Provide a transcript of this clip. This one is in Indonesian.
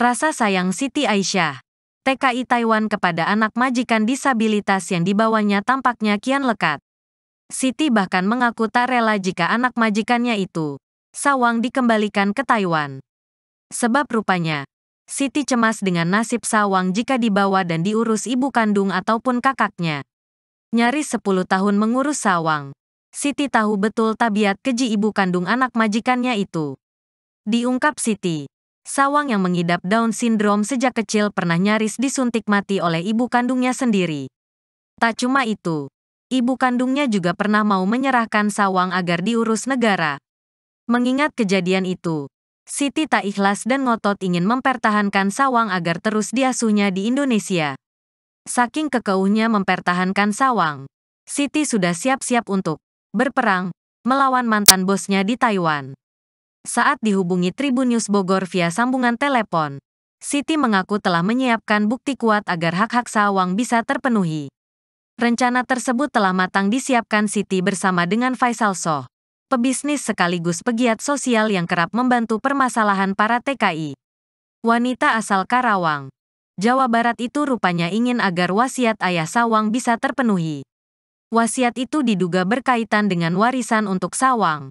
Rasa sayang Siti Aisyah. TKI Taiwan kepada anak majikan disabilitas yang dibawanya tampaknya kian lekat. Siti bahkan mengaku tak rela jika anak majikannya itu, Sawang dikembalikan ke Taiwan. Sebab rupanya, Siti cemas dengan nasib Sawang jika dibawa dan diurus ibu kandung ataupun kakaknya. Nyaris 10 tahun mengurus Sawang. Siti tahu betul tabiat keji ibu kandung anak majikannya itu. Diungkap Siti, Sawang yang mengidap Down syndrome sejak kecil pernah nyaris disuntik mati oleh ibu kandungnya sendiri. Tak cuma itu, ibu kandungnya juga pernah mau menyerahkan Sawang agar diurus negara. Mengingat kejadian itu, Siti tak ikhlas dan ngotot ingin mempertahankan Sawang agar terus diasuhnya di Indonesia. Saking kekeuhnya mempertahankan Sawang, Siti sudah siap-siap untuk berperang melawan mantan bosnya di Taiwan. Saat dihubungi Tribun News Bogor via sambungan telepon, Siti mengaku telah menyiapkan bukti kuat agar hak-hak Sawang bisa terpenuhi. Rencana tersebut telah matang disiapkan Siti bersama dengan Faisal Soh, pebisnis sekaligus pegiat sosial yang kerap membantu permasalahan para TKI. Wanita asal Karawang, Jawa Barat itu rupanya ingin agar wasiat ayah Sawang bisa terpenuhi. Wasiat itu diduga berkaitan dengan warisan untuk Sawang.